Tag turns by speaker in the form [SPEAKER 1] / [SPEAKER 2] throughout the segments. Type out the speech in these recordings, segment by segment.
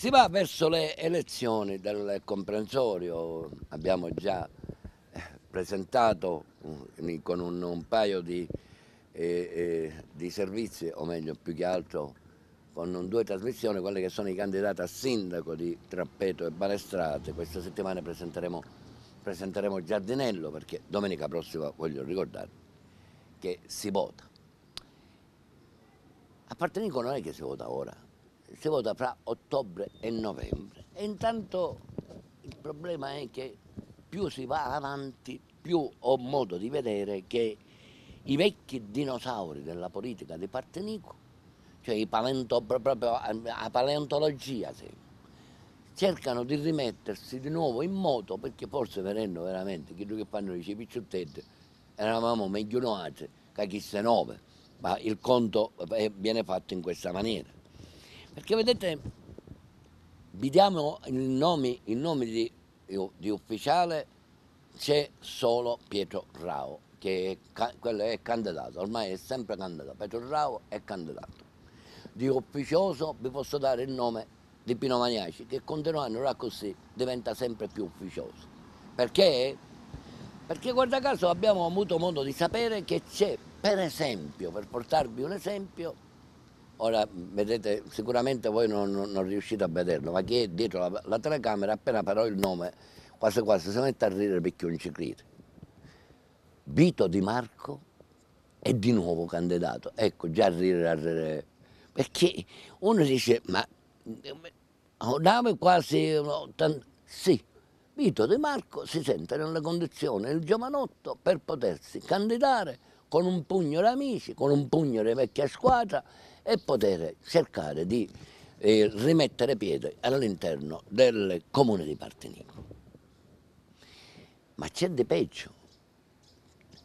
[SPEAKER 1] Si va verso le elezioni del comprensorio, abbiamo già eh, presentato con un, un paio di, eh, eh, di, servizi, o meglio più che altro con due trasmissioni, quelle che sono i candidati a sindaco di Trappeto e Balestrate. Questa settimana presenteremo, presenteremo Giardinello perché domenica prossima voglio ricordare che si vota. A parte Nico non è che si vota ora, si vota fra ottobre e novembre e intanto il problema è che più si va avanti più ho modo di vedere che i vecchi dinosauri della politica di Partenico, cioè i palento, proprio eh, a paleontologia, sì, cercano di rimettersi di nuovo in moto perché forse venendo veramente, chi che fanno dice picciottette, eravamo meglio noi che chi se nove, ma il conto eh, viene fatto in questa maniera. Perché vedete, vi diamo il nome, il nome di, di, ufficiale, c'è solo Pietro Rao, che è, quello è candidato, ormai è sempre candidato, Pietro Rao è candidato. Di ufficioso vi posso dare il nome di Pino Maniaci, che continuando così diventa sempre più ufficioso. Perché? Perché guarda caso abbiamo avuto modo di sapere che c'è, per esempio, per portarvi un esempio, Ora vedete, sicuramente voi non, non riuscite a vederlo, ma chi è dietro la, la telecamera, appena però il nome, quasi quasi si mette a ridere perché un ciclite. Vito Di Marco è di nuovo candidato. Ecco, già a ridere, a ridere. Perché uno dice, ma eh, Dame quasi... Sì, Vito Di Marco si sente nella condizione, il giovanotto, per potersi candidare con un pugno di amici, con un pugno di vecchia squadra e poter cercare di eh, rimettere piede all'interno del comune di Partenico. Ma c'è di peggio.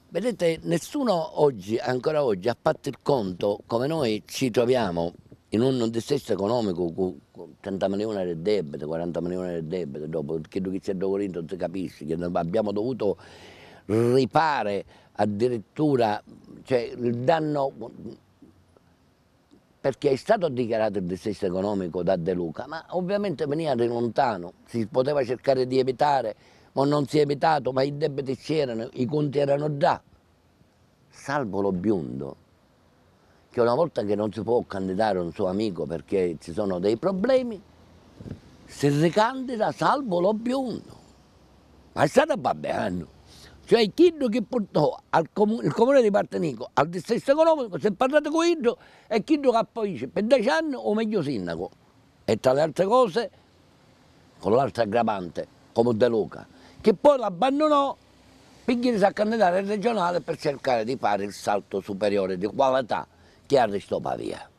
[SPEAKER 1] Vedete, nessuno oggi, ancora oggi, ha fatto il conto come noi ci troviamo in un distesso economico con 30 milioni di debito, 40 milioni di debito, dopo credo che c'è dopo non si capisce, che abbiamo dovuto ripare addirittura cioè, il danno perché è stato dichiarato il dissesto economico da De Luca, ma ovviamente veniva da lontano, si poteva cercare di evitare, ma non si è evitato, ma i debiti c'erano, i conti erano già. Salvo lo biondo, che una volta che non si può candidare un suo amico perché ci sono dei problemi, si ricandida salvo lo biondo. Ma è stato babbeano. Cioè, quello che portò comune, il comune di Partenico al dissesto economico, se parlate con Ido, e quello che poi dice per dieci anni o meglio sindaco. E tra le altre cose, con l'altra aggravante, come De Luca, che poi l'abbandonò per chiedersi a candidare al regionale per cercare di fare il salto superiore di qualità che arrestò Pavia.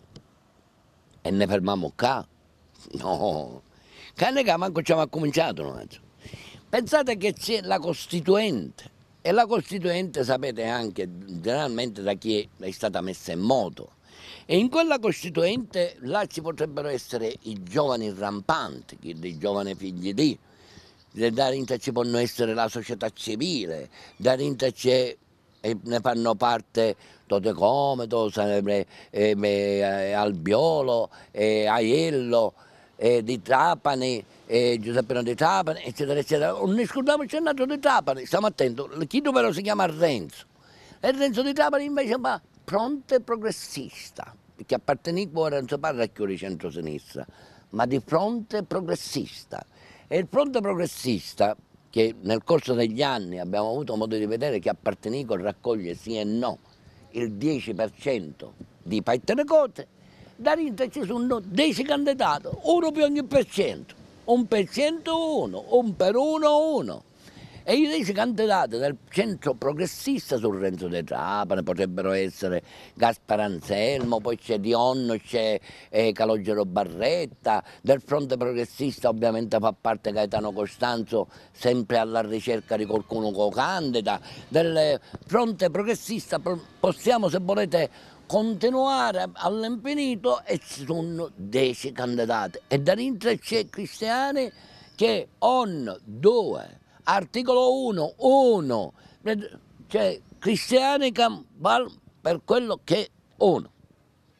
[SPEAKER 1] E ne fermiamo qua? No, cane che manco ci abbiamo cominciato. No? Pensate che c'è la Costituente e la Costituente sapete anche generalmente da chi è, stata messa in moto e in quella Costituente là ci potrebbero essere i giovani rampanti, i giovani figli di, Da darinta ci possono essere la società civile, da darinta c'è e ne fanno parte Tote Cometo, eh, eh, Albiolo, eh, Aiello, eh, di Trapani, eh, Giuseppino di Trapani, eccetera, eccetera. Oh, non discutiamoci il nato di Trapani, stiamo attenti, chi doveva si chiama Renzo. E Renzo di Trapani invece va fronte progressista, perché apparteneva si parla più di centro-sinistra, ma di fronte progressista. E il fronte progressista, che nel corso degli anni abbiamo avuto modo di vedere che apparteneva raccoglie sì e no il 10% di Cote, da Rinza ci sono 10 candidati, uno per ogni per cento, un per cento uno, un per uno uno. E i 10 candidati del centro progressista sul Renzo De Trapani potrebbero essere Gaspar Anselmo, poi c'è Dionno, c'è eh, Calogero Barretta, del fronte progressista ovviamente fa parte Gaetano Costanzo, sempre alla ricerca di qualcuno co-candida, del fronte progressista possiamo se volete continuare all'infinito e ci sono 10 candidati e dentro c'è Cristiani che on 2 articolo 1 1 cioè Cristiani che vale per quello che 1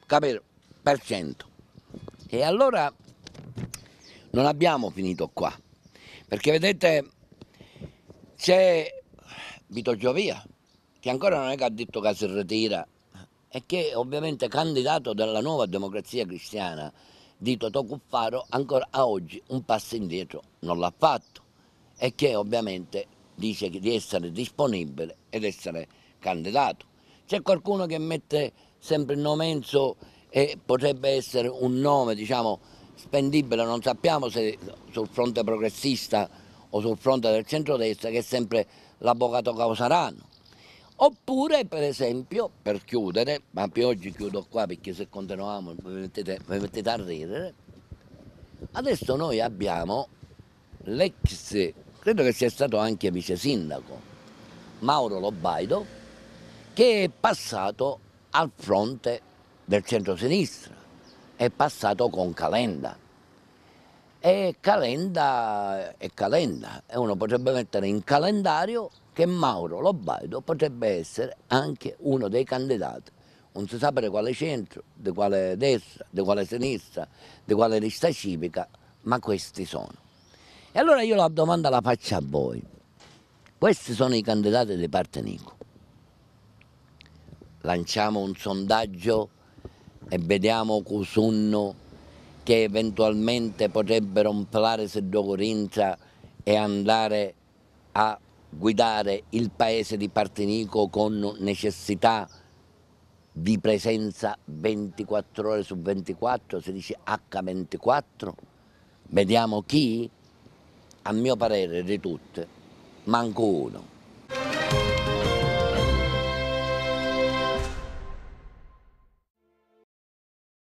[SPEAKER 1] capito? per cento e allora non abbiamo finito qua perché vedete c'è Vito Giovia che ancora non è che ha detto che si ritira e che ovviamente candidato della nuova democrazia cristiana di Totò Cuffaro ancora a oggi un passo indietro non l'ha fatto e che ovviamente dice di essere disponibile ed essere candidato. C'è qualcuno che mette sempre il nome Enzo e potrebbe essere un nome diciamo spendibile, non sappiamo se sul fronte progressista o sul fronte del centrodestra che è sempre l'avvocato Causarano Oppure, per esempio, per chiudere, ma per oggi chiudo qua perché se continuiamo mi mettete, mi mettete a ridere, adesso noi abbiamo l'ex, credo che sia stato anche vice sindaco, Mauro Lobaido, che è passato al fronte del centro-sinistra, è passato con Calenda e Calenda è Calenda e uno potrebbe mettere in calendario che Mauro Lobaido potrebbe essere anche uno dei candidati non si sa per quale centro, di quale destra, di quale sinistra, di quale lista civica, ma questi sono. E allora io la domanda la faccio a voi. Questi sono i candidati di parte Nico. Lanciamo un sondaggio e vediamo chi sono che eventualmente potrebbero imparare se suddocorinza e andare a guidare il paese di Partinico con necessità di presenza 24 ore su 24, si dice H24, vediamo chi, a mio parere di tutte, manco uno.